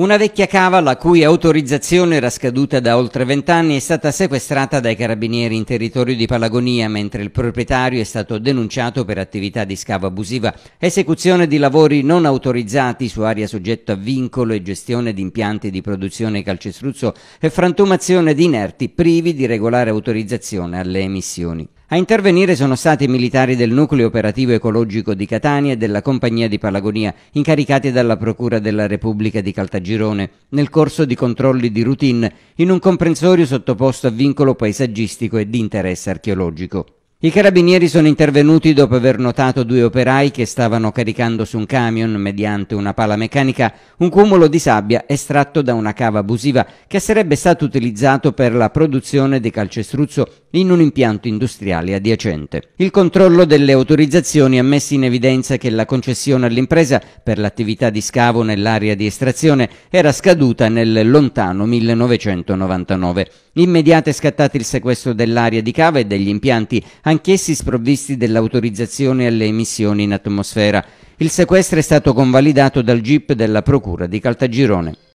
Una vecchia cava, la cui autorizzazione era scaduta da oltre vent'anni, è stata sequestrata dai carabinieri in territorio di Palagonia, mentre il proprietario è stato denunciato per attività di scavo abusiva, esecuzione di lavori non autorizzati su aria soggetta a vincolo e gestione di impianti di produzione calcestruzzo e frantumazione di inerti privi di regolare autorizzazione alle emissioni. A intervenire sono stati i militari del nucleo operativo ecologico di Catania e della compagnia di Palagonia, incaricati dalla Procura della Repubblica di Caltagirone girone nel corso di controlli di routine in un comprensorio sottoposto a vincolo paesaggistico e di interesse archeologico. I carabinieri sono intervenuti dopo aver notato due operai che stavano caricando su un camion, mediante una pala meccanica, un cumulo di sabbia estratto da una cava abusiva che sarebbe stato utilizzato per la produzione di calcestruzzo in un impianto industriale adiacente. Il controllo delle autorizzazioni ha messo in evidenza che la concessione all'impresa per l'attività di scavo nell'area di estrazione era scaduta nel lontano 1999. Immediate è scattato il sequestro dell'area di cava e degli impianti, anch'essi sprovvisti dell'autorizzazione alle emissioni in atmosfera. Il sequestro è stato convalidato dal GIP della Procura di Caltagirone.